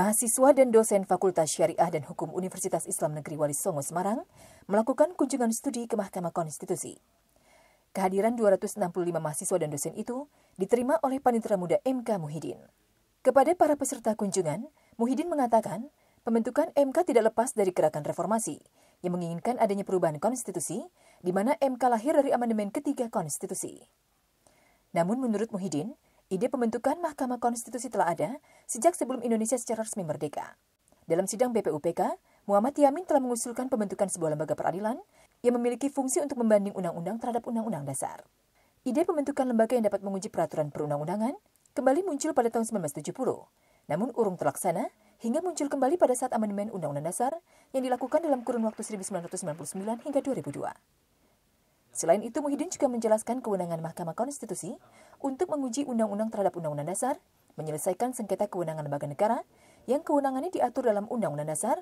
mahasiswa dan dosen Fakultas Syariah dan Hukum Universitas Islam Negeri Wali Songo Semarang melakukan kunjungan studi ke Mahkamah Konstitusi. Kehadiran 265 mahasiswa dan dosen itu diterima oleh Panitera Muda MK Muhyiddin. Kepada para peserta kunjungan, Muhyiddin mengatakan pembentukan MK tidak lepas dari gerakan reformasi yang menginginkan adanya perubahan konstitusi di mana MK lahir dari amandemen ketiga konstitusi. Namun menurut Muhyiddin Ide pembentukan Mahkamah Konstitusi telah ada sejak sebelum Indonesia secara resmi merdeka. Dalam sidang BPUPK, Muhammad Yamin telah mengusulkan pembentukan sebuah lembaga peradilan yang memiliki fungsi untuk membanding undang-undang terhadap undang-undang dasar. Ide pembentukan lembaga yang dapat menguji peraturan perundang-undangan kembali muncul pada tahun 1970, namun urung terlaksana hingga muncul kembali pada saat amandemen Undang-Undang Dasar yang dilakukan dalam kurun waktu 1999 hingga 2002. Selain itu, Muhyiddin juga menjelaskan kewenangan Mahkamah Konstitusi untuk menguji undang-undang terhadap Undang-Undang Dasar, menyelesaikan sengketa kewenangan lembaga negara yang kewenangannya diatur dalam Undang-Undang Dasar,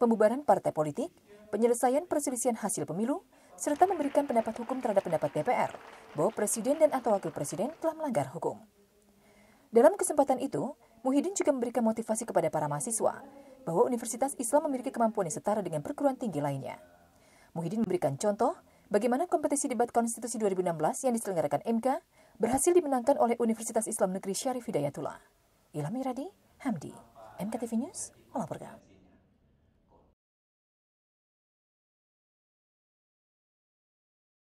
pembubaran partai politik, penyelesaian perselisihan hasil pemilu, serta memberikan pendapat hukum terhadap pendapat DPR bahwa Presiden dan atau Wakil Presiden telah melanggar hukum. Dalam kesempatan itu, Muhyiddin juga memberikan motivasi kepada para mahasiswa bahwa Universitas Islam memiliki kemampuan yang setara dengan perguruan tinggi lainnya. Muhyiddin memberikan contoh bagaimana kompetisi debat konstitusi 2016 yang diselenggarakan MK berhasil dimenangkan oleh Universitas Islam Negeri Syarif Hidayatullah. Ilham Iradi, Hamdi, MKTV News, melaporkan.